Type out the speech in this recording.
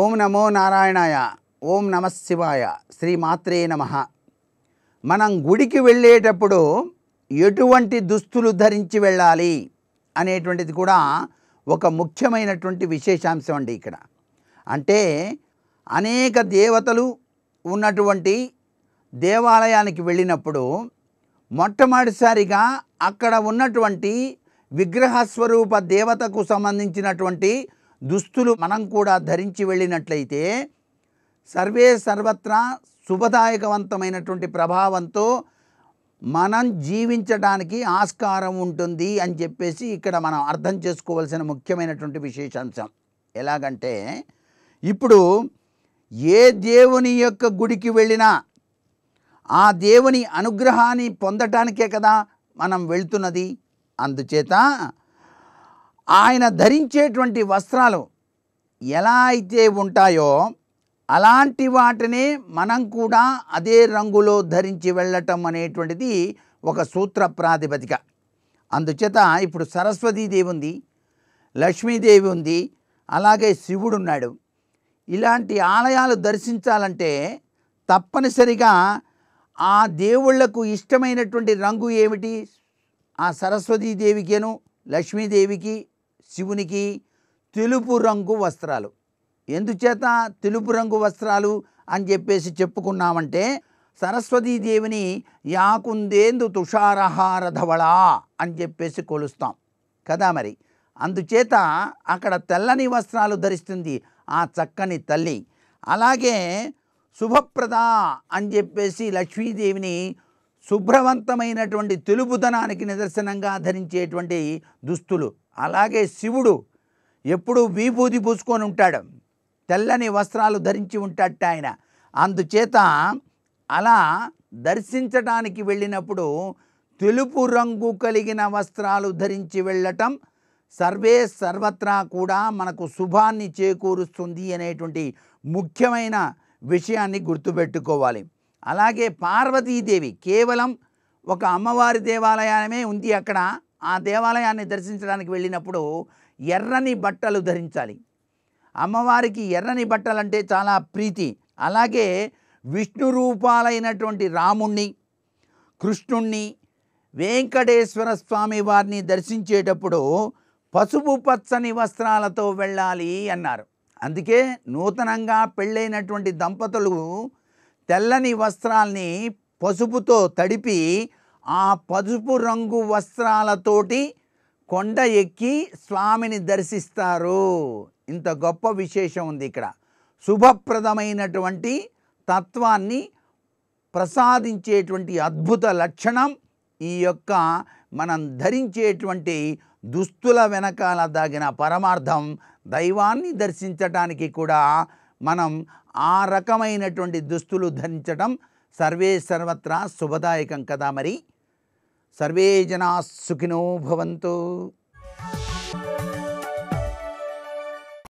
ఓం నమో నారాయణాయ ఓం నమ శివాయ శ్రీమాత్రే నమ మనం గుడికి వెళ్ళేటప్పుడు ఎటువంటి దుస్తులు ధరించి వెళ్ళాలి అనేటువంటిది కూడా ఒక ముఖ్యమైనటువంటి విశేషాంశం అండి ఇక్కడ అంటే అనేక దేవతలు ఉన్నటువంటి దేవాలయానికి వెళ్ళినప్పుడు మొట్టమొదటిసారిగా అక్కడ ఉన్నటువంటి విగ్రహస్వరూప దేవతకు సంబంధించినటువంటి దుస్తులు మనం కూడా ధరించి వెళ్ళినట్లయితే సర్వే సర్వత్రా శుభదాయకవంతమైనటువంటి ప్రభావంతో మనం జీవించడానికి ఆస్కారం ఉంటుంది అని చెప్పేసి ఇక్కడ మనం అర్థం చేసుకోవాల్సిన ముఖ్యమైనటువంటి విశేషాంశం ఎలాగంటే ఇప్పుడు ఏ దేవుని యొక్క గుడికి వెళ్ళినా ఆ దేవుని అనుగ్రహాన్ని పొందటానికే కదా మనం వెళ్తున్నది అందుచేత ఆయన ధరించేటువంటి వస్త్రాలు ఎలా అయితే ఉంటాయో అలాంటి వాటిని మనం కూడా అదే రంగులో ధరించి వెళ్ళటం అనేటువంటిది ఒక సూత్ర ప్రాతిపదిక అందుచేత ఇప్పుడు సరస్వతీదేవి ఉంది లక్ష్మీదేవి ఉంది అలాగే శివుడు ఉన్నాడు ఇలాంటి ఆలయాలు దర్శించాలంటే తప్పనిసరిగా ఆ దేవుళ్లకు ఇష్టమైనటువంటి రంగు ఏమిటి ఆ దేవికేను లక్ష్మీదేవికి శివునికి తెలుపు రంగు వస్త్రాలు ఎందుచేత తెలుపు రంగు వస్త్రాలు అని చెప్పేసి చెప్పుకున్నామంటే సరస్వతీదేవిని యాకుందేందు తుషారహారధవళా అని చెప్పేసి కొలుస్తాం కదా మరి అందుచేత అక్కడ తెల్లని వస్త్రాలు ధరిస్తుంది ఆ చక్కని తల్లి అలాగే శుభప్రద అని చెప్పేసి లక్ష్మీదేవిని శుభ్రవంతమైనటువంటి తెలుపుతనానికి నిదర్శనంగా ధరించేటువంటి దుస్తులు అలాగే శివుడు ఎప్పుడూ విభూతి పూసుకొని ఉంటాడు తెల్లని వస్త్రాలు ధరించి ఉంటాడట ఆయన అందుచేత అలా దర్శించటానికి వెళ్ళినప్పుడు తెలుపు రంగు కలిగిన వస్త్రాలు ధరించి వెళ్ళటం సర్వే సర్వత్రా కూడా మనకు శుభాన్ని చేకూరుస్తుంది అనేటువంటి ముఖ్యమైన విషయాన్ని గుర్తుపెట్టుకోవాలి అలాగే పార్వతీదేవి కేవలం ఒక అమ్మవారి దేవాలయమే ఉంది అక్కడ ఆ దేవాలయాన్ని దర్శించడానికి వెళ్ళినప్పుడు ఎర్రని బట్టలు ధరించాలి అమ్మవారికి ఎర్రని బట్టలంటే చాలా ప్రీతి అలాగే విష్ణు రూపాలైనటువంటి రాముణ్ణి కృష్ణుణ్ణి వెంకటేశ్వర స్వామి వారిని దర్శించేటప్పుడు పసుపు పచ్చని వస్త్రాలతో వెళ్ళాలి అన్నారు అందుకే నూతనంగా పెళ్ళైనటువంటి దంపతులు తెల్లని వస్త్రాల్ని పసుపుతో తడిపి ఆ పసుపు రంగు వస్త్రాలతోటి కొండ ఎక్కి స్వామిని దర్శిస్తారు ఇంత గొప్ప విశేషం ఉంది ఇక్కడ శుభప్రదమైనటువంటి తత్వాన్ని ప్రసాదించేటువంటి అద్భుత లక్షణం ఈ యొక్క మనం ధరించేటువంటి దుస్తుల వెనకాల దాగిన పరమార్థం దైవాన్ని దర్శించటానికి కూడా మనం ఆ రకమైనటువంటి దుస్తులు ధరించడం సర్వే సర్వత్రా శుభదాయకం కదా మరి సర్వే జనా సుఖినో భవంతు